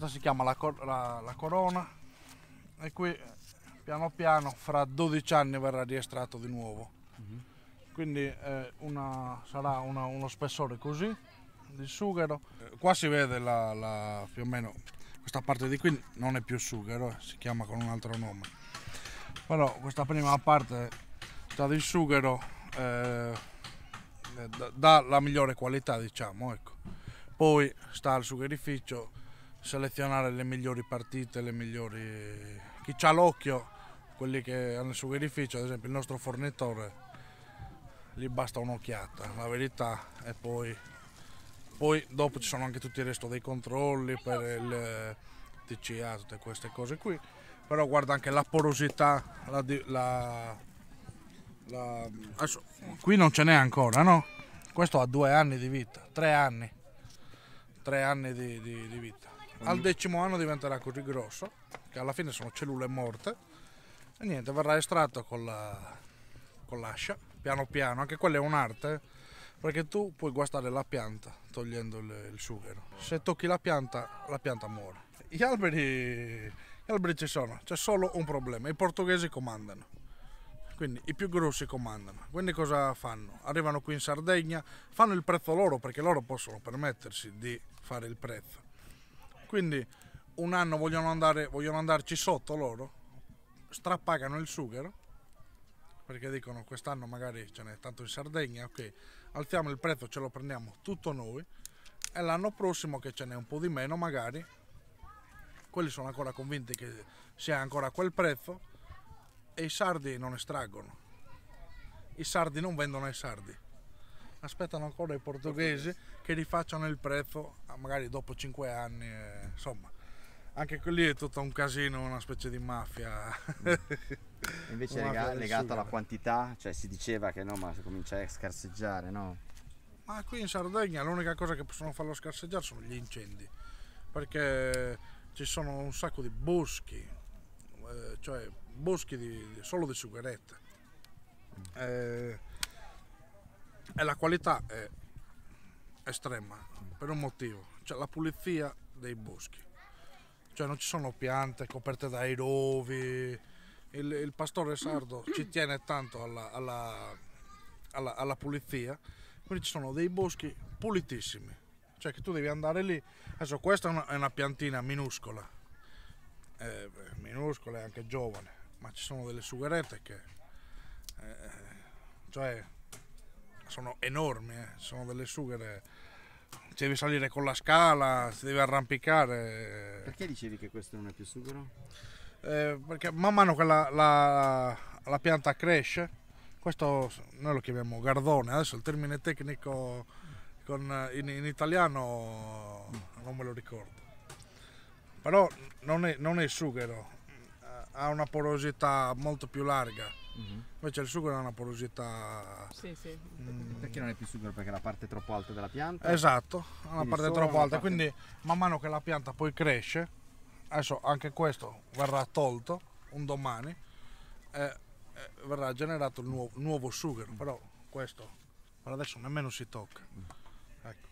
cosa si chiama la, cor la, la corona e qui piano piano fra 12 anni verrà riestrato di nuovo mm -hmm. quindi eh, una, sarà una, uno spessore così di sughero eh, qua si vede la, la, più o meno questa parte di qui non è più sughero eh, si chiama con un altro nome però questa prima parte sta di sughero eh, dà la migliore qualità diciamo ecco poi sta al sugherificio selezionare le migliori partite, le migliori... chi ha l'occhio, quelli che hanno il suo edificio, ad esempio il nostro fornitore, gli basta un'occhiata, la verità, e poi, poi dopo ci sono anche tutto il resto dei controlli per il TCA, tutte queste cose qui, però guarda anche la porosità, la, la, la... Adesso, qui non ce n'è ancora, no? Questo ha due anni di vita, tre anni, tre anni di, di, di vita al mm. decimo anno diventerà così grosso che alla fine sono cellule morte e niente verrà estratto con, la, con l'ascia piano piano anche quella è un'arte perché tu puoi guastare la pianta togliendo il, il sughero se tocchi la pianta la pianta muore gli alberi, gli alberi ci sono c'è solo un problema i portoghesi comandano quindi i più grossi comandano. Quindi cosa fanno? Arrivano qui in Sardegna, fanno il prezzo loro perché loro possono permettersi di fare il prezzo. Quindi un anno vogliono, andare, vogliono andarci sotto loro, strappagano il sughero, perché dicono quest'anno magari ce n'è tanto in Sardegna, ok, alziamo il prezzo, ce lo prendiamo tutto noi, e l'anno prossimo che ce n'è un po' di meno magari, quelli sono ancora convinti che sia ancora quel prezzo, e i sardi non estraggono, i sardi non vendono ai sardi aspettano ancora i portoghesi che rifacciano il prezzo ah, magari dopo 5 anni, eh, insomma anche quelli è tutto un casino, una specie di maffia. Invece lega, legato alla quantità, cioè si diceva che no, ma comincia a scarseggiare, no? Ma qui in Sardegna l'unica cosa che possono farlo scarseggiare sono gli incendi, perché ci sono un sacco di boschi, eh, cioè boschi di, solo di sigarette. Mm. Eh, e la qualità è estrema per un motivo, cioè la pulizia dei boschi. Cioè non ci sono piante coperte dai rovi, il, il pastore sardo ci tiene tanto alla, alla, alla, alla pulizia, quindi ci sono dei boschi pulitissimi. Cioè che tu devi andare lì, adesso questa è una, è una piantina minuscola, eh, minuscola e anche giovane, ma ci sono delle sugherette che... Eh, cioè sono enormi, eh. sono delle sughere. Ci devi salire con la scala, si deve arrampicare. Perché dicevi che questo non è più sughero? Eh, perché man mano che la, la, la, pianta cresce, questo noi lo chiamiamo gardone, adesso il termine tecnico con, in, in, italiano non me lo ricordo. Però non è, non è sughero, ha una porosità molto più larga. Mm-hmm. Invece il sughero ha una porosità. Sì, sì. Mm. Perché non è più sughero? Perché è la parte troppo alta della pianta? Esatto, è una parte troppo alta. Parte... Quindi man mano che la pianta poi cresce, adesso anche questo verrà tolto un domani, e verrà generato il nuovo, nuovo sughero. Mm. Però questo per adesso nemmeno si tocca. Mm. Ecco.